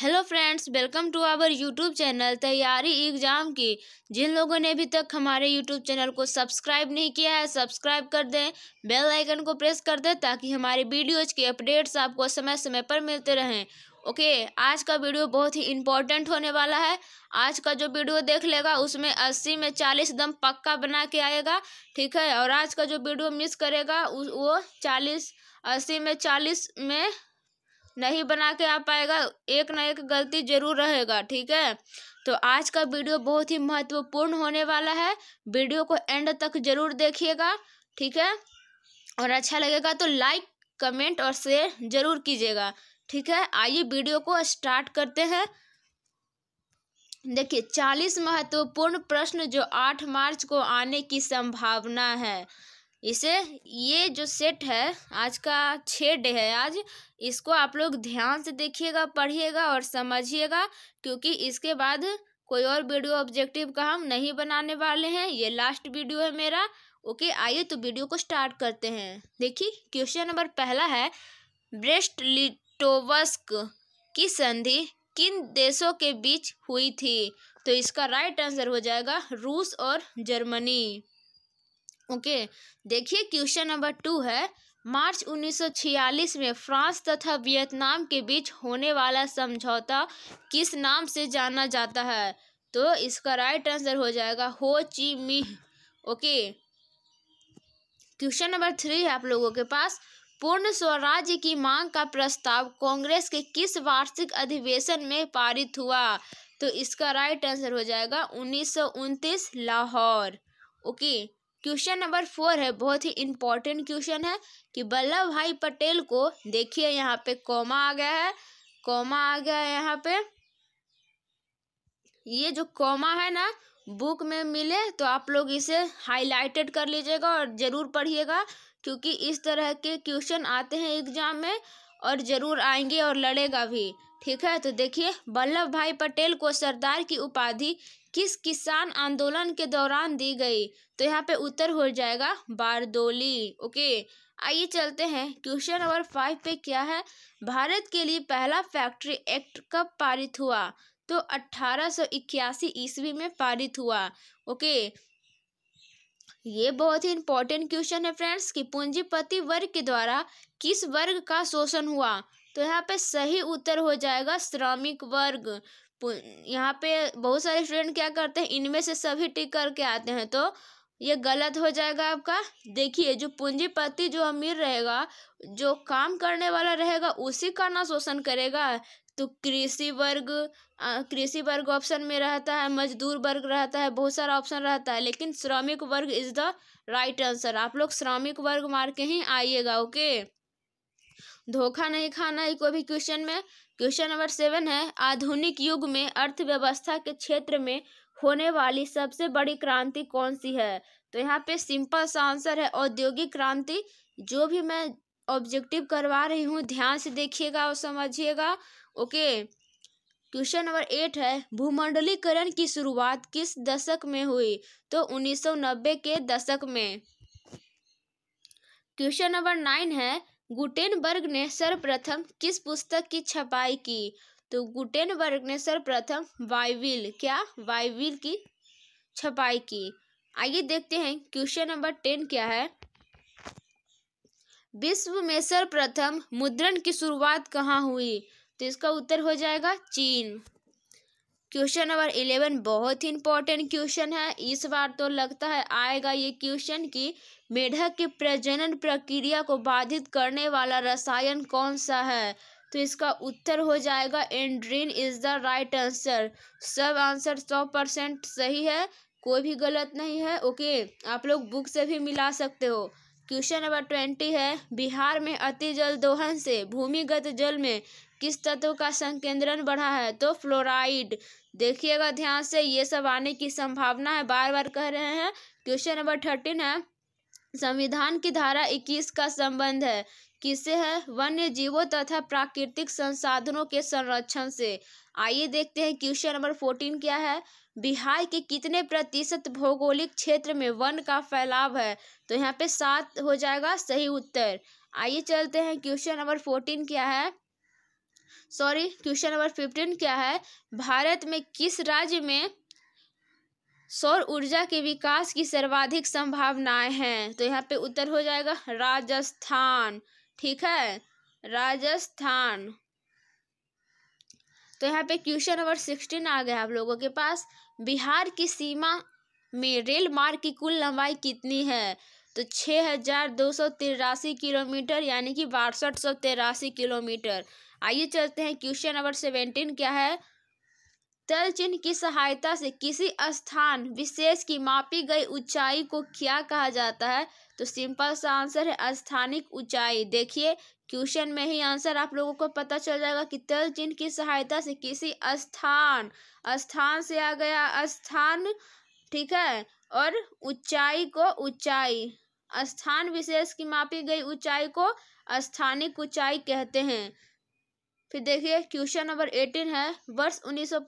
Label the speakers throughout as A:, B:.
A: hello friends welcome to our YouTube channel तैयारी exam की जिन लोगों ने अभी तक हमारे यूट्यूब चैनल को सब्सक्राइब नहीं किया है सब्सक्राइब कर दें बेल आइकन को प्रेस कर दें ताकि हमारे वीडियोज़ के अपडेट्स आपको समय समय पर मिलते रहें ओके आज का वीडियो बहुत ही इम्पोर्टेंट होने वाला है आज का जो वीडियो देख लेगा उसमें अस्सी में चालीस दम पक्का बना के आएगा ठीक है और आज का जो वीडियो मिस करेगा वो चालीस अस्सी में चालीस में नहीं बना के आ पाएगा एक ना एक गलती जरूर रहेगा ठीक है तो आज का वीडियो बहुत ही महत्वपूर्ण होने वाला है वीडियो को एंड तक जरूर देखिएगा ठीक है और अच्छा लगेगा तो लाइक कमेंट और शेयर जरूर कीजिएगा ठीक है आइए वीडियो को स्टार्ट करते हैं देखिए चालीस महत्वपूर्ण प्रश्न जो आठ मार्च को आने की संभावना है इसे ये जो सेट है आज का छः डे है आज इसको आप लोग ध्यान से देखिएगा पढ़िएगा और समझिएगा क्योंकि इसके बाद कोई और वीडियो ऑब्जेक्टिव का हम नहीं बनाने वाले हैं ये लास्ट वीडियो है मेरा ओके आइए तो वीडियो को स्टार्ट करते हैं देखिए क्वेश्चन नंबर पहला है ब्रेस्ट लिटोवस्क की संधि किन देशों के बीच हुई थी तो इसका राइट आंसर हो जाएगा रूस और जर्मनी ओके देखिए क्वेश्चन नंबर टू है मार्च 1946 में फ्रांस तथा वियतनाम के बीच होने वाला समझौता किस नाम से जाना जाता है तो इसका राइट आंसर हो जाएगा Ho Chi Minh okay question number three है आप लोगों के पास पूर्ण स्वराज्य की मांग का प्रस्ताव कांग्रेस के किस वार्षिक अधिवेशन में पारित हुआ तो इसका राइट आंसर हो जाएगा उन्नीस Lahore okay question number four है बहुत ही इम्पोर्टेंट क्वेश्चन है कि वल्लभ भाई पटेल को देखिए यहाँ पे कॉमा आ गया है कॉमा आ गया है यहाँ पे ये जो कॉमा है ना बुक में मिले तो आप लोग इसे हाईलाइटेड कर लीजिएगा और ज़रूर पढ़िएगा क्योंकि इस तरह के क्वेश्चन आते हैं एग्जाम में और ज़रूर आएंगे और लड़ेगा भी ठीक है तो देखिए वल्लभ भाई पटेल को सरदार की उपाधि किस किसान आंदोलन के दौरान दी गई तो यहाँ पे उत्तर हो जाएगा बारदोली ओके आइए चलते हैं क्वेश्चन नंबर फाइव पे क्या है भारत के लिए पहला फैक्ट्री एक्ट कब पारित हुआ तो 1881 ईस्वी में पारित हुआ ओके ये बहुत ही इंपॉर्टेंट क्वेश्चन है फ्रेंड्स कि पूंजीपति वर्ग के द्वारा किस वर्ग का शोषण हुआ तो यहाँ पे सही उत्तर हो जाएगा श्रमिक वर्ग यहाँ पे बहुत सारे स्टूडेंट क्या करते हैं इनमें से सभी टिक करके आते हैं तो ये गलत हो जाएगा आपका देखिए जो पूंजीपति जो अमीर रहेगा जो काम करने वाला रहेगा उसी का ना शोषण करेगा तो कृषि वर्ग कृषि वर्ग ऑप्शन में रहता है मजदूर वर्ग रहता है बहुत सारा ऑप्शन रहता है लेकिन श्रमिक वर्ग इज द राइट आंसर आप लोग श्रमिक वर्ग मार के ही आइएगा ओके धोखा नहीं खाना है कोई भी क्वेश्चन में क्वेश्चन नंबर सेवन है आधुनिक युग में अर्थव्यवस्था के क्षेत्र में होने वाली सबसे बड़ी क्रांति कौन सी है तो यहाँ पे सिंपल सा आंसर है औद्योगिक क्रांति जो भी मैं ऑब्जेक्टिव करवा रही हूँ ध्यान से देखिएगा और समझिएगा ओके क्वेश्चन नंबर एट है भूमंडलीकरण की शुरुआत किस दशक में हुई तो 1990 के दशक में क्वेश्चन नंबर नाइन है गुटेनबर्ग ने सर्वप्रथम किस पुस्तक की छपाई की तो गुटेनबर्ग ने सर्वप्रथम वाइविल क्या वाइविल की छपाई की आइए देखते हैं क्वेश्चन नंबर टेन क्या है विश्व में सर्वप्रथम मुद्रण की शुरुआत कहाँ हुई तो इसका उत्तर हो जाएगा चीन क्वेश्चन नंबर इलेवन बहुत ही इंपॉर्टेंट क्वेश्चन है इस बार तो लगता है आएगा ये क्वेश्चन कि मेढक के प्रजनन प्रक्रिया को बाधित करने वाला रसायन कौन सा है तो इसका उत्तर हो जाएगा Andrin is the right answer सब आंसर सौ परसेंट सही है कोई भी गलत नहीं है ओके आप लोग बुक से भी मिला सकते हो क्वेश्चन नंबर ट्वेंटी है बिहार में अति जल दोहन से भूमिगत जल में किस तत्व का संकेंद्रण बढ़ा है तो फ्लोराइड देखिएगा ध्यान से ये सब आने की संभावना है बार बार कह रहे हैं क्वेश्चन नंबर थर्टीन है संविधान की धारा इक्कीस का संबंध है किसे है वन्य जीवों तथा प्राकृतिक संसाधनों के संरक्षण से आइए देखते हैं क्वेश्चन नंबर फोर्टीन क्या है बिहार के कितने प्रतिशत भौगोलिक क्षेत्र में वन का फैलाव है तो यहाँ पे सात हो जाएगा सही उत्तर आइए चलते हैं क्वेश्चन नंबर फोर्टीन क्या है सॉरी क्वेश्चन नंबर फिफ्टीन क्या है भारत में किस राज्य में सौर ऊर्जा के विकास की सर्वाधिक संभावनाएं हैं तो यहाँ पे उत्तर हो जाएगा राजस्थान ठीक है राजस्थान तो यहाँ पे क्वेश्चन नंबर सिक्सटीन आ गया आप लोगों के पास बिहार की सीमा में रेल मार्ग की कुल लंबाई कितनी है तो छः हजार दो सौ तिरासी किलोमीटर यानी कि बासठ सौ तिरासी किलोमीटर आइए चलते हैं क्वेश्चन नंबर सेवेंटीन क्या है तल चिन्ह की सहायता से किसी स्थान विशेष की मापी गई ऊंचाई को क्या कहा जाता है तो सिंपल सा आंसर है स्थानिक ऊंचाई देखिए क्वेश्चन में ही आंसर आप लोगों को पता चल जाएगा कि तल चिन्ह की सहायता से किसी स्थान स्थान से आ गया स्थान ठीक है और ऊंचाई को ऊंचाई स्थान विशेष की मापी गई ऊंचाई को स्थानिक ऊंचाई कहते हैं फिर देखिए क्वेश्चन नंबर एटीन है वर्ष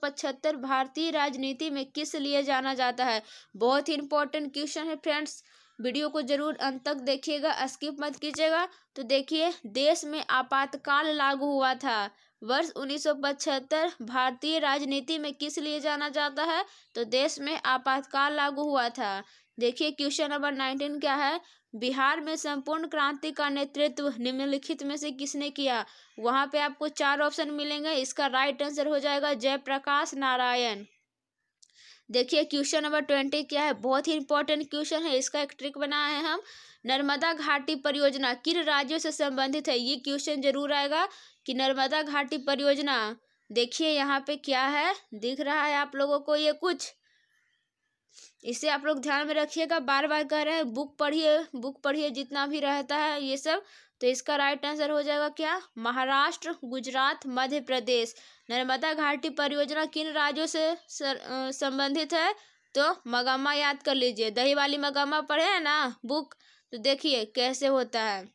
A: पचहत्तर भारतीय राजनीति में किस लिए जाना जाता है बहुत ही इंपॉर्टेंट क्वेश्चन है फ्रेंड्स वीडियो को जरूर अंत तक देखिएगा स्किप मत कीजिएगा तो देखिए देश में आपातकाल लागू हुआ था वर्ष उन्नीस सौ पचहत्तर भारतीय राजनीति में किस लिए जाना जाता है तो देश में आपातकाल लागू हुआ था देखिए क्वेश्चन नंबर नाइनटीन क्या है बिहार में संपूर्ण क्रांति का नेतृत्व निम्नलिखित में से किसने किया वहां पे आपको चार ऑप्शन मिलेंगे इसका राइट आंसर हो जाएगा जयप्रकाश नारायण देखिए क्वेश्चन नंबर ट्वेंटी क्या है बहुत ही इंपॉर्टेंट क्वेश्चन है इसका एक ट्रिक बनाए हैं हम नर्मदा घाटी परियोजना किन राज्यों से संबंधित है ये क्वेश्चन जरूर आएगा कि नर्मदा घाटी परियोजना देखिए यहाँ पे क्या है दिख रहा है आप लोगों को ये कुछ इसे आप लोग ध्यान में रखिएगा बार बार कह रहे हैं बुक पढ़िए बुक पढ़िए जितना भी रहता है ये सब तो इसका राइट आंसर हो जाएगा क्या महाराष्ट्र गुजरात मध्य प्रदेश नर्मदा घाटी परियोजना किन राज्यों से संबंधित है तो मगामा याद कर लीजिए दही वाली मगामा पढ़े हैं ना बुक तो देखिए कैसे होता है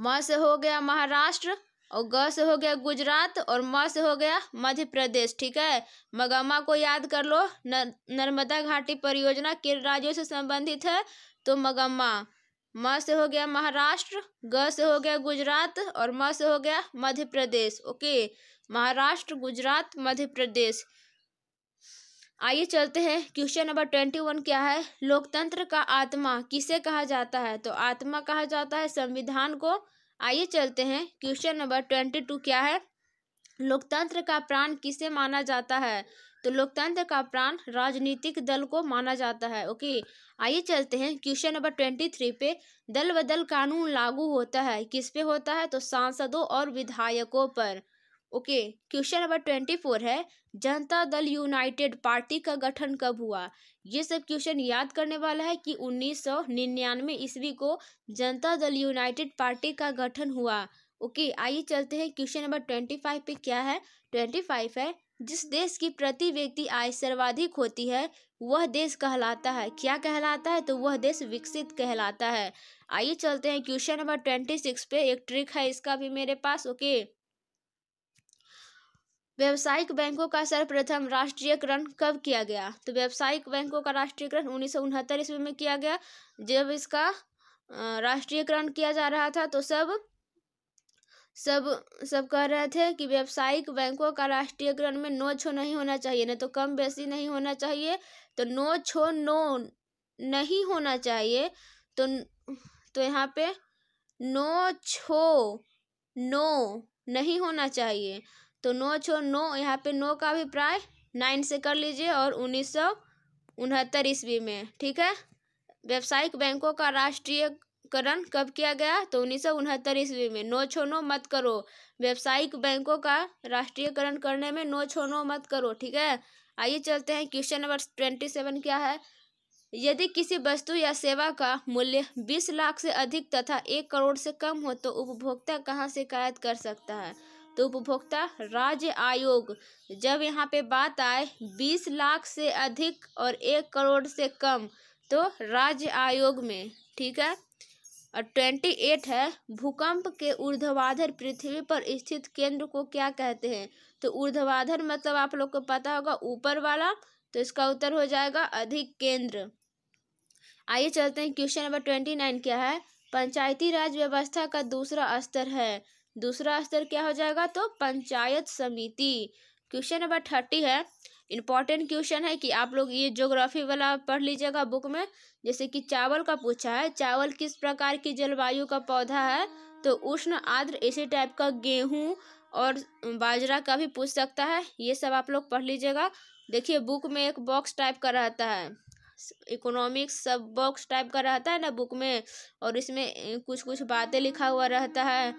A: म से हो गया महाराष्ट्र और ग से हो गया गुजरात और म से हो गया मध्य प्रदेश ठीक है मगामा को याद कर लो नर्मदा घाटी परियोजना किन राज्यों से संबंधित है तो मगम्मा म से हो गया महाराष्ट्र ग से हो गया गुजरात और म से हो गया मध्य प्रदेश ओके महाराष्ट्र गुजरात मध्य प्रदेश आइए चलते हैं क्वेश्चन नंबर ट्वेंटी वन क्या है लोकतंत्र का आत्मा किसे कहा जाता है तो आत्मा कहा जाता है संविधान को आइए चलते हैं क्वेश्चन नंबर ट्वेंटी टू क्या है लोकतंत्र का प्राण किसे माना जाता है तो लोकतंत्र का प्राण राजनीतिक दल को माना जाता है ओके आइए चलते हैं क्वेश्चन नंबर ट्वेंटी थ्री पे दल बदल कानून लागू होता है किस पे होता है तो सांसदों और विधायकों पर okay question number twenty four है जनता दल यूनाइटेड पार्टी का गठन कब हुआ ये सब क्वेश्चन याद करने वाला है कि उन्नीस सौ निन्यानवे ईस्वी को जनता दल यूनाइटेड पार्टी का गठन हुआ ओके आइए चलते हैं क्वेश्चन नंबर ट्वेंटी फाइव पे क्या है ट्वेंटी फाइव है जिस देश की प्रति व्यक्ति आय सर्वाधिक होती है वह देश कहलाता है क्या कहलाता है तो वह देश विकसित कहलाता है आइए चलते हैं क्वेश्चन नंबर ट्वेंटी सिक्स पे एक ट्रिक है इसका भी मेरे पास ओके व्यावसायिक बैंकों का सर्वप्रथम राष्ट्रीयकरण कब किया गया तो व्यावसायिक बैंकों का राष्ट्रीयकरण उन्नीस सौ उनहत्तर ईस्वी में किया गया जब इसका राष्ट्रीयकरण किया जा रहा था तो सब सब सब कह रहे थे कि व्यावसायिक बैंकों का राष्ट्रीयकरण में नो छो नहीं होना चाहिए नहीं तो कम बेसी नहीं होना चाहिए तो नो छो नो नहीं होना चाहिए तो तो यहाँ पे नो छो नो नहीं होना चाहिए तो नौ छो नौ यहाँ पे नौ का भी प्राय नाइन से कर लीजिए और उन्नीस सौ उनहत्तर ईस्वी में ठीक है व्यावसायिक बैंकों का राष्ट्रीयकरण कब किया गया तो उन्नीस सौ उनहत्तर ईस्वी में नौ नो नौ मत करो व्यावसायिक बैंकों का राष्ट्रीयकरण करने में नौ नो नौ मत करो ठीक है आइए चलते हैं क्वेश्चन नंबर ट्वेंटी सेवन क्या है यदि किसी वस्तु या सेवा का मूल्य बीस लाख से अधिक तथा एक करोड़ से कम हो तो उपभोक्ता कहाँ शिकायत कर सकता है तो उपभोक्ता राज्य आयोग जब यहाँ पे बात आए बीस लाख से अधिक और एक करोड़ से कम तो राज्य आयोग में ठीक है और ट्वेंटी एट है भूकंप के ऊर्ध्वाधर पृथ्वी पर स्थित केंद्र को क्या कहते हैं तो ऊर्ध्वाधर मतलब आप लोग को पता होगा ऊपर वाला तो इसका उत्तर हो जाएगा अधिक केंद्र आइए चलते हैं क्वेश्चन नंबर ट्वेंटी नाइन क्या है पंचायती राज व्यवस्था का दूसरा स्तर है दूसरा स्तर क्या हो जाएगा तो पंचायत समिति क्वेश्चन नंबर थर्टी है इंपॉर्टेंट क्वेश्चन है कि आप लोग ये ज्योग्राफी वाला पढ़ लीजिएगा बुक में जैसे कि चावल का पूछा है चावल किस प्रकार की जलवायु का पौधा है तो उष्ण आद्र इसी टाइप का गेहूं और बाजरा का भी पूछ सकता है ये सब आप लोग पढ़ लीजिएगा देखिए बुक में एक बॉक्स टाइप का रहता है इकोनॉमिक्स सब बॉक्स टाइप का रहता है ना बुक में और इसमें कुछ कुछ बातें लिखा हुआ रहता है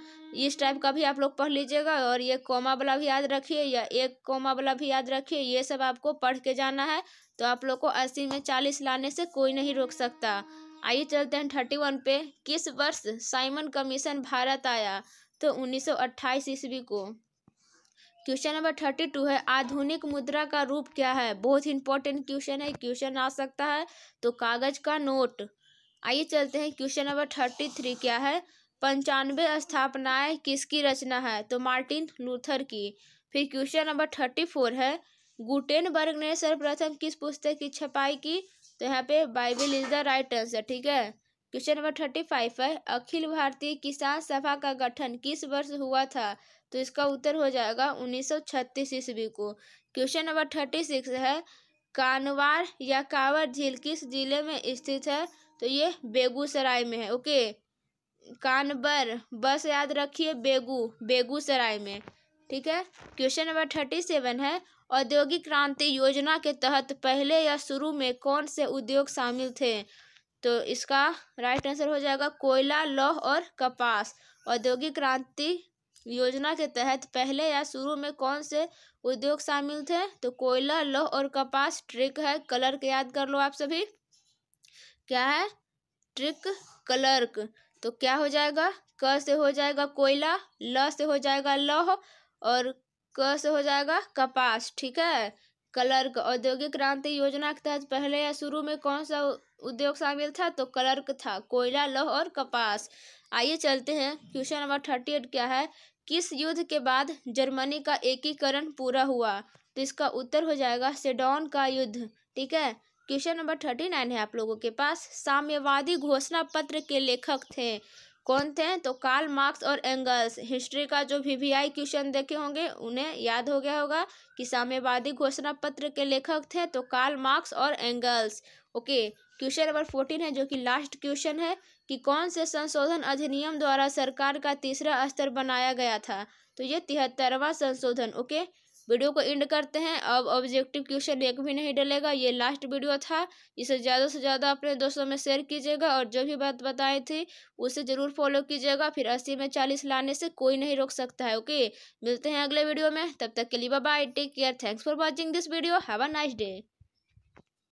A: इस टाइप का भी आप लोग पढ़ लीजिएगा और ये कॉमा वाला भी याद रखिए या एक कॉमा वाला भी याद रखिए ये सब आपको पढ़ के जाना है तो आप लोग को अस्सी में चालीस लाने से कोई नहीं रोक सकता आइए चलते हैं थर्टी वन पे किस वर्ष साइमन कमीशन भारत आया तो उन्नीस 1928 ईस्वी को क्वेश्चन नंबर थर्टी टू है आधुनिक मुद्रा का रूप क्या है बहुत इंपॉर्टेंट क्वेश्चन है क्वेश्चन आ सकता है तो कागज का नोट आइए चलते हैं क्वेश्चन नंबर थर्टी थ्री क्या है पंचानवे स्थापनाएं किसकी रचना है तो मार्टिन लूथर की फिर क्वेश्चन नंबर थर्टी फोर है गुटेनबर्ग ने सर्वप्रथम किस पुस्तक की छपाई की तो यहाँ पे Bible is the right answer ठीक है क्वेश्चन नंबर थर्टी फाइव है अखिल भारतीय किसान सभा का गठन किस वर्ष हुआ था तो इसका उत्तर हो जाएगा उन्नीस छत्तीस ईस्वी को क्वेश्चन नंबर थर्टी सिक्स है कानवार या कावर झील किस जिले में स्थित है तो ये बेगूसराय में है ओके कानबर बस याद रखिए बेगू बेगूसराय में ठीक है क्वेश्चन नंबर थर्टी सेवन है औद्योगिक क्रांति योजना के तहत पहले या शुरू में कौन से उद्योग शामिल थे तो इसका राइट आंसर हो जाएगा कोयला लौह और कपास औद्योगिक क्रांति योजना के तहत पहले या शुरू में कौन से उद्योग शामिल थे तो कोयला लोह और कपास ट्रिक है के याद कर लो आप सभी क्या है ट्रिक कलर्क तो क्या हो जाएगा क से हो जाएगा कोयला ल से हो जाएगा लोह और क से हो जाएगा कपास ठीक है कलर्क औद्योगिक क्रांति योजना के तहत पहले या शुरू में कौन सा उद्योग शामिल था तो कलर्क था कोयला लोह और कपास आइए चलते हैं क्वेश्चन नंबर थर्टी एट क्या है किस युद्ध के बाद जर्मनी का एकीकरण पूरा हुआ तो इसका उत्तर हो जाएगा सेडॉन का युद्ध ठीक है क्वेश्चन नंबर थर्टी नाइन है आप लोगों के पास साम्यवादी घोषणा पत्र के लेखक थे कौन थे तो कार्ल मार्क्स और एंगल्स हिस्ट्री का जो वी वी आई क्वेश्चन देखे होंगे उन्हें याद हो गया होगा कि साम्यवादी घोषणा पत्र के लेखक थे तो कार्ल मार्क्स और Engels okay question number fourteen है जो कि लास्ट क्वेश्चन है कि कौन से संशोधन अधिनियम द्वारा सरकार का तीसरा स्तर बनाया गया था तो ये तिहत्तरवा संशोधन ओके वीडियो को एंड करते हैं अब ऑब्जेक्टिव क्वेश्चन एक भी नहीं डलेगा ये लास्ट वीडियो था इसे ज़्यादा से ज़्यादा अपने दोस्तों में शेयर कीजिएगा और जो भी बात बताई थी उसे ज़रूर फॉलो कीजिएगा फिर अस्सी में चालीस लाने से कोई नहीं रोक सकता है ओके मिलते हैं अगले वीडियो में तब तक के लिए bye take care thanks for watching this video have a nice day